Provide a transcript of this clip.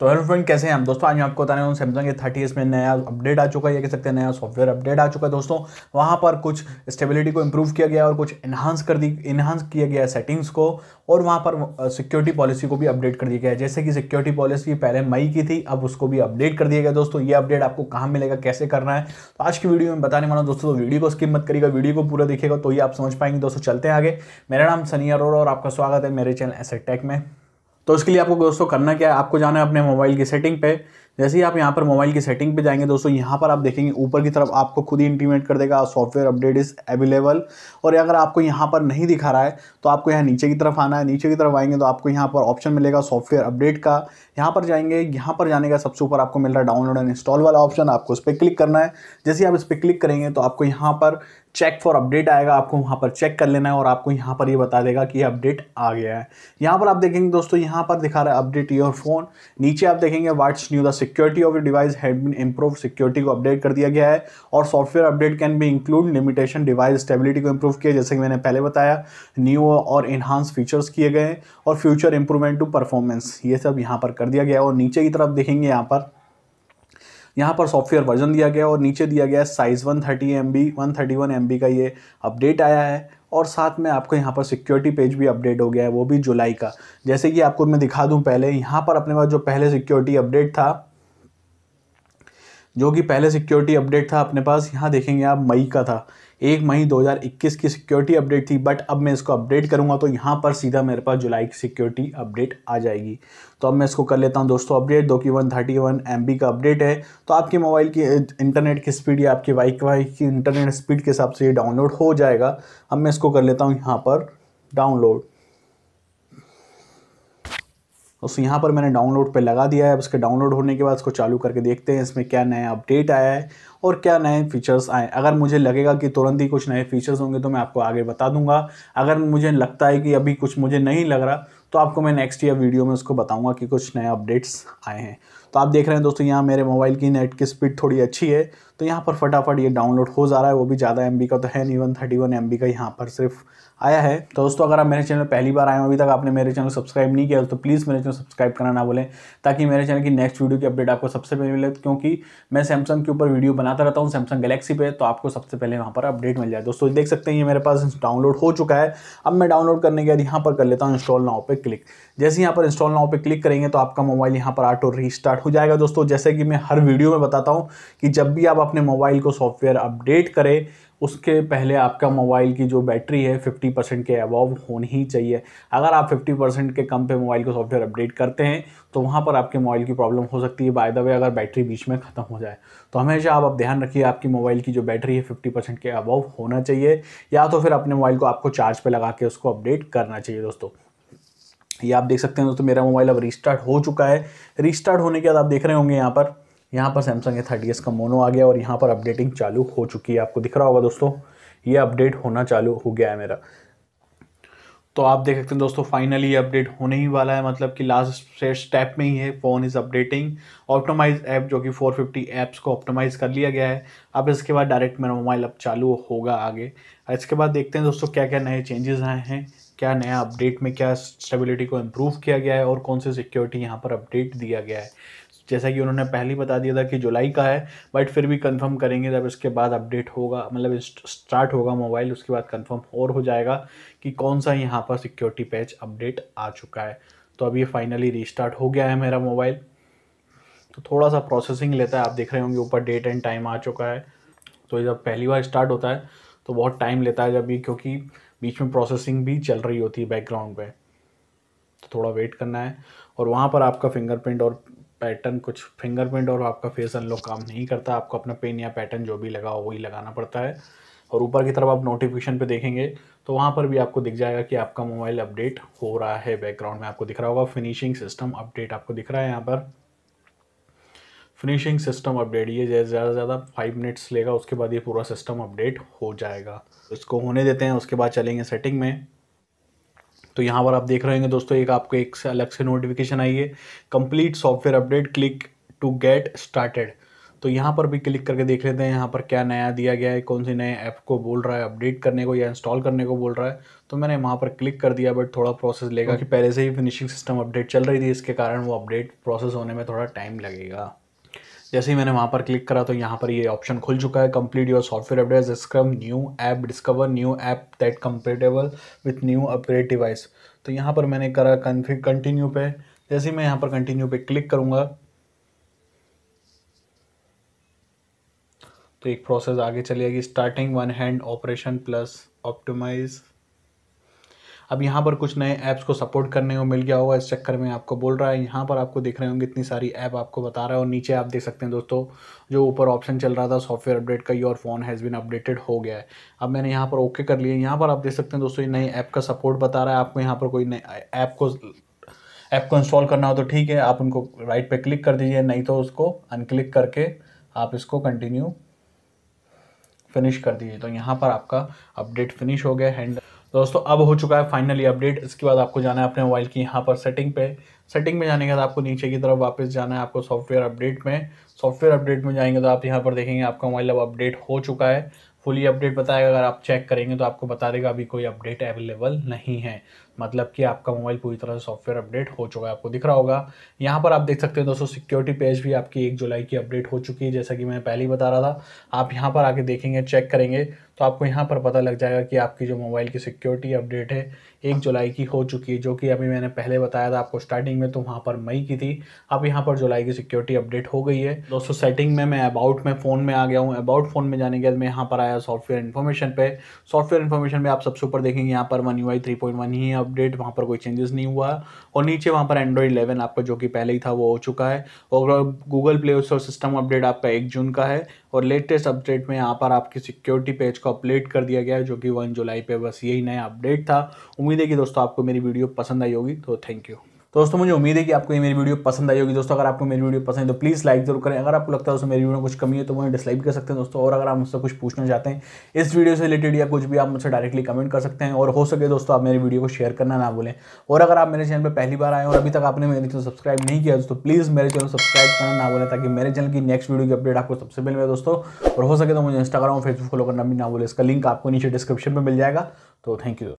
तो hello friend कैसे हैं हम दोस्तों आज मैं आपको रहे हूँ सैमसंग के थर्टी एस में नया अपडेट आ चुका है या कह सकते हैं नया सॉफ्टवेयर अपडेट आ चुका है दोस्तों वहाँ पर कुछ स्टेबिलिटी को इम्प्रूव किया गया और कुछ इन्हांस कर दी इन्हांस किया गया सेटिंग्स को और वहाँ पर सिक्योरिटी पॉलिसी को भी अपडेट कर दिया गया जैसे कि सिक्योरिटी पॉलिसी पहले मई की थी अब उसको भी अपडेट कर दिया गया दोस्तों ये अपडेट आपको कहाँ मिलेगा कैसे करना है तो आज की वीडियो में बताने वाला दोस्तों तो वीडियो को स्किप मत करिएगा वीडियो को पूरा देखेगा तो ये आप समझ पाएंगे दोस्तों चलते हैं आगे मेरा नाम सनी अरोड़ा और आपका स्वागत है मेरे चैनल एसे टेक में तो उसके लिए आपको दोस्तों करना क्या है आपको जाना है अपने मोबाइल की सेटिंग पे जैसे ही आप यहाँ पर मोबाइल की सेटिंग पे जाएंगे दोस्तों यहाँ पर आप देखेंगे ऊपर की तरफ आपको खुद ही इंटीमेट कर देगा सॉफ्टवेयर अपडेट इज़ अवेलेबल और अगर आपको यहाँ पर नहीं दिखा रहा है तो आपको यहाँ नीचे की तरफ आना है नीचे की तरफ आएंगे तो आपको यहाँ पर ऑप्शन मिलेगा सॉफ्टवेयर अपडेट का यहाँ पर जाएंगे यहाँ पर जाने का सबसे ऊपर आपको मिल रहा है डाउनलोड एंड इंस्टॉल वाला ऑप्शन आपको उस पर क्लिक करना है जैसे ही आप इस पर क्लिक करेंगे तो आपको यहाँ पर चेक फॉर अपडेट आएगा आपको वहाँ पर चेक कर लेना है और आपको यहाँ पर ये यह बता देगा कि अपडेट आ गया है यहाँ पर आप देखेंगे दोस्तों यहाँ पर दिखा रहा है अपडेट योर फोन नीचे आप देखेंगे what's new the security of the device had been improve security को अपडेट कर दिया गया है और सॉफ्टवेयर अपडेट कैन भी इंक्लूड लिमिटेशन डिवाइस स्टेबिलिटी को इंप्रूव किया जैसे कि मैंने पहले बताया न्यू और इन्हांस फीचर्स किए गए और फ्यूचर इंप्रूवमेंट टू परफॉर्मेंस ये सब यहाँ पर कर दिया गया और नीचे की तरफ देखेंगे यहाँ पर यहाँ पर सॉफ्टवेयर वर्जन दिया गया और नीचे दिया गया size one thirty M B one thirty one M B का ये अपडेट आया है और साथ में आपको यहाँ पर सिक्योरिटी पेज भी अपडेट हो गया है वो भी जुलाई का जैसे कि आपको मैं दिखा दूँ पहले यहाँ पर अपने पास जो पहले सिक्योरिटी अपडेट था जो कि पहले सिक्योरिटी अपडेट था अपने पास यहाँ देखेंगे आप मई का था एक मई 2021 की सिक्योरिटी अपडेट थी बट अब मैं इसको अपडेट करूँगा तो यहाँ पर सीधा मेरे पास जुलाई की सिक्योरिटी अपडेट आ जाएगी तो अब मैं इसको कर लेता हूँ दोस्तों अपडेट दो की वन थर्टी वन एम का अपडेट है तो आपके मोबाइल की इंटरनेट की स्पीड या आपकी वाई वाई की इंटरनेट स्पीड के हिसाब से ये डाउनलोड हो जाएगा अब मैं इसको कर लेता हूँ यहाँ पर डाउनलोड उस यहाँ पर मैंने डाउनलोड पे लगा दिया है अब इसके डाउनलोड होने के बाद इसको चालू करके देखते हैं इसमें क्या नया अपडेट आया है और क्या नए फीचर्स आए अगर मुझे लगेगा कि तुरंत ही कुछ नए फीचर्स होंगे तो मैं आपको आगे बता दूंगा अगर मुझे लगता है कि अभी कुछ मुझे नहीं लग रहा तो आपको मैं नेक्स्ट ईयर वीडियो में उसको बताऊंगा कि कुछ नए अपडेट्स आए हैं तो आप देख रहे हैं दोस्तों यहाँ मेरे मोबाइल की नेट की स्पीड थोड़ी अच्छी है तो यहाँ पर फटाफट ये डाउनलोड हो जा रहा है वो भी ज़्यादा एम का तो है नहीं वन थर्टी वन एम का यहाँ पर सिर्फ आया है तो दोस्तों अगर आप मेरे चैनल पहली बार आए हो अभी तक आपने मेरे चैनल सब्सक्राइब नहीं किया तो प्लीज़ मेरे चैनल सब्सक्राइब करना ना बोलें ताकि मेरे चैनल की नेक्स्ट वीडियो की अपडेट आपको सबसे पहले मिले क्योंकि मैं सैमसंग के ऊपर वीडियो बना बनाता रहता हूँ सैमसंग गलेक्सी पे तो आपको सबसे पहले वहाँ पर अपडेट मिल जाए दोस्तों देख सकते हैं ये मेरे पास डाउनलोड हो चुका है अब मैं डाउनलोड करने के बाद यहाँ पर कर लेता हूँ इंस्टॉल नाव पे क्लिक जैसे यहाँ पर इंस्टॉल नाव पे क्लिक करेंगे तो आपका मोबाइल यहाँ पर ऑटो रीस्टार्ट हो जाएगा दोस्तों जैसे कि मैं हर वीडियो में बताता हूँ कि जब भी आप अपने मोबाइल को सॉफ्टवेयर अपडेट करें उसके पहले आपका मोबाइल की जो बैटरी है 50 परसेंट के अबव होनी ही चाहिए अगर आप 50 परसेंट के कम पे मोबाइल को सॉफ्टवेयर अपडेट करते हैं तो वहाँ पर आपके मोबाइल की प्रॉब्लम हो सकती है बाय द वे अगर बैटरी बीच में ख़त्म हो जाए तो हमेशा आप अब ध्यान रखिए आपकी मोबाइल की जो बैटरी है फिफ्टी परसेंट के अबव होना चाहिए या तो फिर अपने मोबाइल को आपको चार्ज पर लगा के उसको अपडेट करना चाहिए दोस्तों ये आप देख सकते हैं दोस्तों मेरा मोबाइल अब रिस्टार्ट हो चुका है रिस्टार्ट होने के बाद आप देख रहे होंगे यहाँ पर यहाँ पर सैमसंग ए थर्टी एस का मोनो आ गया और यहाँ पर अपडेटिंग चालू हो चुकी है आपको दिख रहा होगा दोस्तों ये अपडेट होना चालू हो गया है मेरा तो आप देख सकते हैं दोस्तों फाइनली ये अपडेट होने ही वाला है मतलब कि लास्ट स्टेप में ही है phone is updating optimize app जो कि 450 ऐप्स को ऑप्टोमाइज़ कर लिया गया है अब इसके बाद डायरेक्ट मेरा मोबाइल अब चालू होगा आगे इसके बाद देखते हैं दोस्तों क्या क्या नए चेंजेस आए हैं क्या नया अपडेट में क्या स्टेबिलिटी को इम्प्रूव किया गया है और कौन सी सिक्योरिटी यहाँ पर अपडेट दिया गया है जैसा कि उन्होंने पहले ही बता दिया था कि जुलाई का है बट फिर भी कंफर्म करेंगे जब इसके बाद अपडेट होगा मतलब स्टार्ट होगा मोबाइल उसके बाद कंफर्म और हो जाएगा कि कौन सा यहाँ पर सिक्योरिटी पैच अपडेट आ चुका है तो अब ये फाइनली रिस्टार्ट हो गया है मेरा मोबाइल तो थोड़ा सा प्रोसेसिंग लेता है आप देख रहे होंगे ऊपर डेट एंड टाइम आ चुका है तो जब पहली बार स्टार्ट होता है तो बहुत टाइम लेता है जब भी क्योंकि बीच में प्रोसेसिंग भी चल रही होती है बैकग्राउंड पे तो थोड़ा वेट करना है और वहाँ पर आपका फिंगरप्रिंट और पैटर्न कुछ फिंगरप्रिंट और आपका फेस अनलॉक काम नहीं करता आपको अपना पिन या पैटर्न जो भी लगा हो वही लगाना पड़ता है और ऊपर की तरफ आप नोटिफिकेशन पे देखेंगे तो वहाँ पर भी आपको दिख जाएगा कि आपका मोबाइल अपडेट हो रहा है बैकग्राउंड में आपको दिख रहा होगा फिनिशिंग सिस्टम अपडेट आपको दिख रहा है यहाँ पर फिनिशिंग सिस्टम अपडेट ये ज़्यादा से ज़्यादा फाइव मिनट्स लेगा उसके बाद ये पूरा सिस्टम अपडेट हो जाएगा इसको होने देते हैं उसके बाद चलेंगे सेटिंग में तो यहाँ पर आप देख रहे हैं दोस्तों एक आपको एक से अलग से नोटिफिकेशन आई है complete software update click to get started तो यहाँ पर भी क्लिक करके देख लेते हैं यहाँ पर क्या नया दिया गया है कौन से नए ऐप को बोल रहा है अपडेट करने को या इंस्टॉल करने को बोल रहा है तो मैंने वहाँ पर क्लिक कर दिया बट थोड़ा प्रोसेस लेगा कि पहले से ही फिनिशिंग सिस्टम अपडेट चल रही थी इसके कारण वो अपडेट प्रोसेस होने में थोड़ा टाइम लगेगा जैसे ही मैंने वहाँ पर क्लिक करा तो यहाँ पर ये ऑप्शन खुल चुका है कंप्लीट योर सॉफ्टवेयर अपडेट स्क्रम new app discover new app that compatible with new upgrade device तो यहाँ पर मैंने करा कन्फिक कंटिन्यू पे जैसे ही मैं यहाँ पर कंटिन्यू पे क्लिक करूँगा तो एक प्रोसेस आगे चलेगी जाएगी starting one hand operation plus optimize अब यहाँ पर कुछ नए ऐप्स को सपोर्ट करने को मिल गया होगा इस चक्कर में आपको बोल रहा है यहाँ पर आपको देख रहे होंगे इतनी सारी ऐप आपको बता रहा है और नीचे आप देख सकते हैं दोस्तों जो ऊपर ऑप्शन चल रहा था सॉफ्टवेयर अपडेट का your phone has been updated हो गया है अब मैंने यहाँ पर ओके कर लिया यहाँ पर आप देख सकते हैं दोस्तों ये नए ऐप का सपोर्ट बता रहा है आपको यहाँ पर कोई नए ऐप को ऐप को इंस्टॉल करना हो तो ठीक है आप उनको राइट पर क्लिक कर दीजिए नहीं तो उसको अनक्लिक करके आप इसको कंटिन्यू फिनिश कर दीजिए तो यहाँ पर आपका अपडेट फिनिश हो गया हैंड तो दोस्तों अब हो चुका है फाइनली अपडेट इसके बाद आपको जाना है अपने मोबाइल की यहाँ पर सेटिंग पे सेटिंग में जाने के बाद आपको नीचे की तरफ वापस जाना है आपको सॉफ्टवेयर अपडेट में सॉफ्टवेयर अपडेट में जाएंगे तो आप यहाँ पर देखेंगे आपका मोबाइल अब अपडेट हो चुका है फुली अपडेट बताएगा अगर आप चेक करेंगे तो आपको बता देगा अभी कोई अपडेट अवेलेबल नहीं है मतलब कि आपका मोबाइल पूरी तरह से सॉफ्टवेयर अपडेट हो चुका है आपको दिख रहा होगा यहाँ पर आप देख सकते हैं दोस्तों सिक्योरिटी पेज भी आपकी एक जुलाई की अपडेट हो चुकी है जैसा कि मैं पहले ही बता रहा था आप यहाँ पर आके देखेंगे चेक करेंगे तो आपको यहाँ पर पता लग जाएगा कि आपकी जो मोबाइल की सिक्योरिटी अपडेट है एक जुलाई की हो चुकी है जो कि अभी मैंने पहले बताया था आपको स्टार्टिंग में तो वहाँ पर मई की थी अब यहाँ पर जुलाई की सिक्योरिटी अपडेट हो गई है दोस्तों सेटिंग में मैं अबाउट में फ़ोन में आ गया हूँ अबाउट फ़ोन में जाने के बाद मैं यहाँ पर आया सॉफ्टवेयर इन्फॉर्मेशन पे सॉफ्टवेयर इन्फॉर्मेशन में आप सबसे ऊपर देखेंगे यहाँ पर one U three point one ही है अपडेट वहाँ पर कोई चेंजेस नहीं हुआ है और नीचे वहाँ पर एंड्रॉयड इलेवन आपका जो कि पहले ही था वो हो चुका है और Google Play Store system update आपका एक जून का है और लेटेस्ट अपडेट में यहाँ पर आपकी सिक्योरिटी पेज को अपडेट कर दिया गया है जो कि वन जुलाई पर बस यही नया अपडेट था उम्मीद है कि दोस्तों आपको मेरी वीडियो पसंद आई होगी तो थैंक यू तो दोस्तों मुझे उम्मीद है कि आपको ये मेरी वीडियो पसंद आई होगी दोस्तों अगर आपको मेरी वीडियो पसंद है तो प्लीज़ लाइक जरूर करें अगर आपको लगता है दोस्तों मेरी वीडियो में कुछ कमी है तो मुझे डिसलाइक कर सकते हैं दोस्तों और अगर आप मुझसे कुछ पूछना चाहते हैं इस वीडियो से रिलेटेड या कुछ भी आप मुझसे डायरेक्टली कमेंट कर सकते हैं और हो सके दोस्तों आप मेरी वीडियो को शेयर करना ना भूलें और अगर आप मेरे चैनल पर पहली बार आए और अभी तक आपने मेरे चैनल सब्सक्राइब नहीं किया दोस्तों प्लीज़ मेरे चैनल सब्सक्राइब करना ना भूलें ताकि मेरे चैनल की नेक्स्ट वीडियो की अपडेट आपको सबसे मिले दोस्तों और हो सके तो मुझे इंस्टाग्राम और फेसबुक फॉलो करना भी ना भूलें इसका लिंक आपको नीचे डिस्क्रिप्शन में मिल जाएगा तो थैंक यू